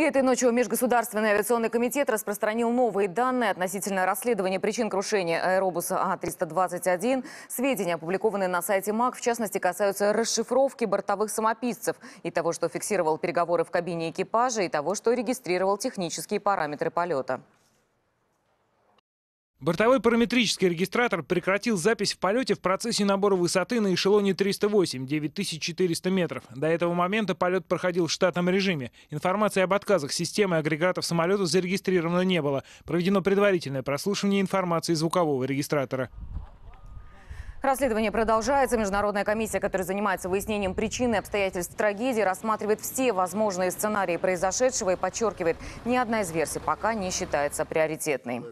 И этой ночью Межгосударственный авиационный комитет распространил новые данные относительно расследования причин крушения аэробуса А-321. Сведения, опубликованные на сайте МАК, в частности, касаются расшифровки бортовых самописцев и того, что фиксировал переговоры в кабине экипажа, и того, что регистрировал технические параметры полета. Бортовой параметрический регистратор прекратил запись в полете в процессе набора высоты на эшелоне 308 9400 метров. До этого момента полет проходил в штатном режиме. Информации об отказах системы агрегатов самолета зарегистрировано не было. Проведено предварительное прослушивание информации звукового регистратора. Расследование продолжается. Международная комиссия, которая занимается выяснением причин и обстоятельств трагедии, рассматривает все возможные сценарии произошедшего и подчеркивает, ни одна из версий пока не считается приоритетной.